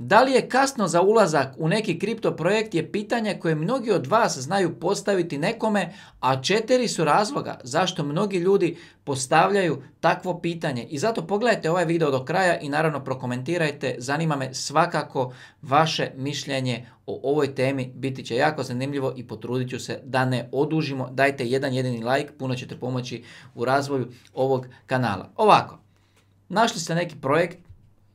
Da li je kasno za ulazak u neki kripto projekt je pitanje koje mnogi od vas znaju postaviti nekome, a četiri su razloga zašto mnogi ljudi postavljaju takvo pitanje. I zato pogledajte ovaj video do kraja i naravno prokomentirajte, zanima me svakako vaše mišljenje o ovoj temi, biti će jako zanimljivo i potrudit ću se da ne odužimo. Dajte jedan jedini like, puno ćete pomoći u razvoju ovog kanala. Ovako, našli ste neki projekt,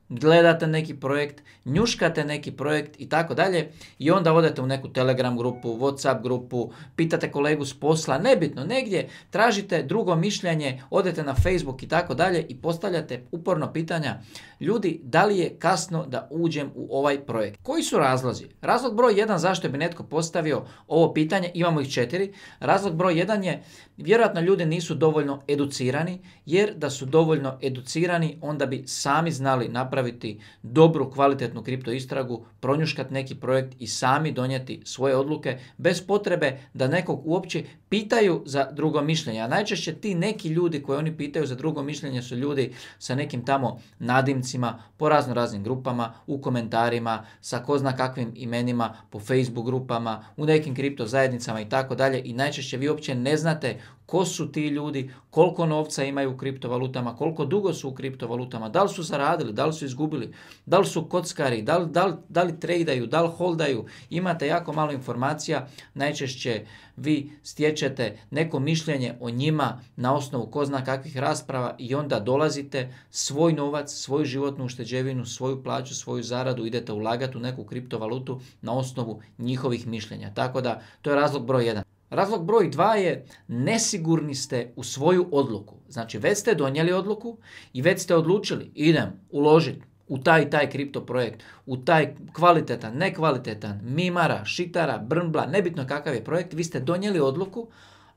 gledate neki projekt, njuškate neki projekt i tako dalje i onda odete u neku Telegram grupu, Whatsapp grupu, pitate kolegu s posla, nebitno, negdje tražite drugo mišljenje, odete na Facebook i tako dalje i postavljate uporno pitanja ljudi da li je kasno da uđem u ovaj projekt. Koji su razlozi? Razlog broj jedan zašto bi netko postavio ovo pitanje, imamo ih četiri, razlog broj jedan je vjerojatno ljudi nisu dovoljno educirani jer da su dovoljno educirani onda bi sami znali napraviti dobru kvalitetnu kripto istragu, pronjuškat neki projekt i sami donijeti svoje odluke bez potrebe da nekog uopće pitaju za drugo mišljenje. A najčešće ti neki ljudi koji oni pitaju za drugo mišljenje su ljudi sa nekim tamo nadimcima, po razno raznim grupama, u komentarima, sa ko zna kakvim imenima, po Facebook grupama, u nekim kripto zajednicama i tako dalje i najčešće vi uopće ne znate ko su ti ljudi, koliko novca imaju u kriptovalutama, koliko dugo su u kriptovalutama, da li su zaradili, da li su izgubili, da li su kockari, da li, da li, da li da li holdaju. Imate jako malo informacija, najčešće vi stječete neko mišljenje o njima na osnovu ko zna kakvih rasprava i onda dolazite svoj novac, svoju životnu ušteđevinu, svoju plaću, svoju zaradu, idete ulagati u neku kriptovalutu na osnovu njihovih mišljenja. Tako da to je razlog broj jedan. Razlog broj dva je nesigurni ste u svoju odluku. Znači već ste donijeli odluku i već ste odlučili idem uložiti u taj taj kripto projekt, u taj kvalitetan, nekvalitetan, mimara, šitara, brnbla, nebitno kakav je projekt, vi ste donijeli odluku,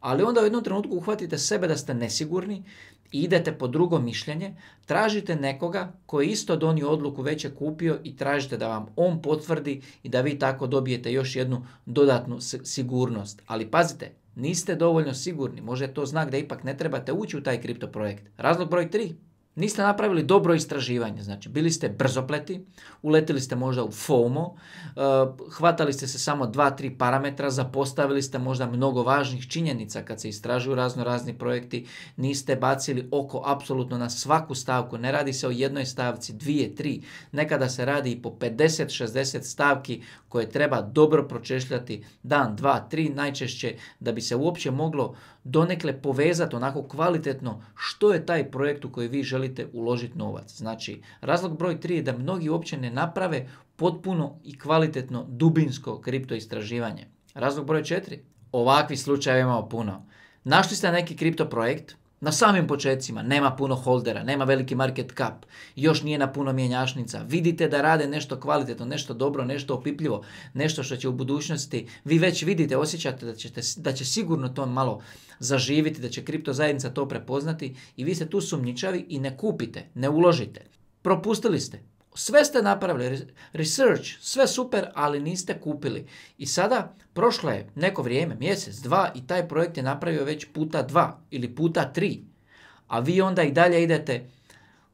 ali onda u jednom trenutku uhvatite sebe da ste nesigurni i idete po drugo mišljenje, tražite nekoga koji je isto donio odluku već je kupio i tražite da vam on potvrdi i da vi tako dobijete još jednu dodatnu sigurnost. Ali pazite, niste dovoljno sigurni, može to znak da ipak ne trebate ući u taj kripto projekt. Razlog broj 3, Niste napravili dobro istraživanje, znači bili ste brzopleti, uletili ste možda u FOMO, e, hvatali ste se samo dva, tri parametra, zapostavili ste možda mnogo važnih činjenica kad se istražuju razno razni projekti, niste bacili oko apsolutno na svaku stavku, ne radi se o jednoj stavci, dvije, tri, nekada se radi i po 50-60 stavki koje treba dobro pročešljati dan, dva, tri, najčešće da bi se uopće moglo donekle povezati onako kvalitetno što je taj projekt u koji vi želi želite uložiti novac. Znači, razlog broj 3 je da mnogi uopće ne naprave potpuno i kvalitetno dubinsko kripto istraživanje. Razlog broj 4. Ovakvih slučajeva imamo puno. Našli ste neki kripto projekt, na samim početcima nema puno holdera, nema veliki market cap, još nije na puno mjenjašnica. Vidite da rade nešto kvalitetno, nešto dobro, nešto opipljivo, nešto što će u budućnosti, vi već vidite, osjećate da, ćete, da će sigurno to malo zaživiti, da će kripto zajednica to prepoznati i vi ste tu sumnjičavi i ne kupite, ne uložite. Propustili ste, sve ste napravili, research, sve super, ali niste kupili. I sada prošlo je neko vrijeme, mjesec, dva i taj projekt je napravio već puta dva ili puta tri. A vi onda i dalje idete,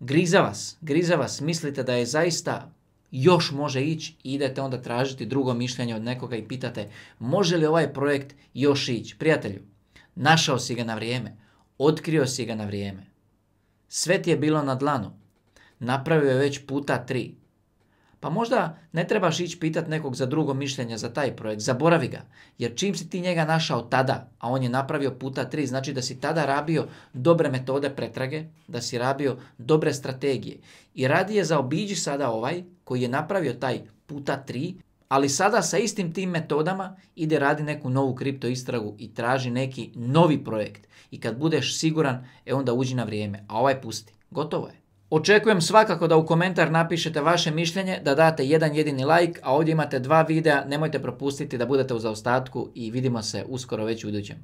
griza vas, griza vas, mislite da je zaista još može ići i idete onda tražiti drugo mišljenje od nekoga i pitate može li ovaj projekt još ići. Prijatelju, našao si ga na vrijeme, otkrio si ga na vrijeme. Sve ti je bilo na dlanu napravio je već puta tri. Pa možda ne trebaš ići pitati nekog za drugo mišljenje za taj projekt, zaboravi ga. Jer čim si ti njega našao tada, a on je napravio puta tri, znači da si tada rabio dobre metode pretrage, da si rabio dobre strategije. I je zaobiđi sada ovaj koji je napravio taj puta tri, ali sada sa istim tim metodama ide radi neku novu kripto istragu i traži neki novi projekt. I kad budeš siguran, e onda uđi na vrijeme, a ovaj pusti. Gotovo je. Očekujem svakako da u komentar napišete vaše mišljenje, da date jedan jedini like, a ovdje imate dva videa, nemojte propustiti da budete u zaostatku i vidimo se uskoro već u idućem.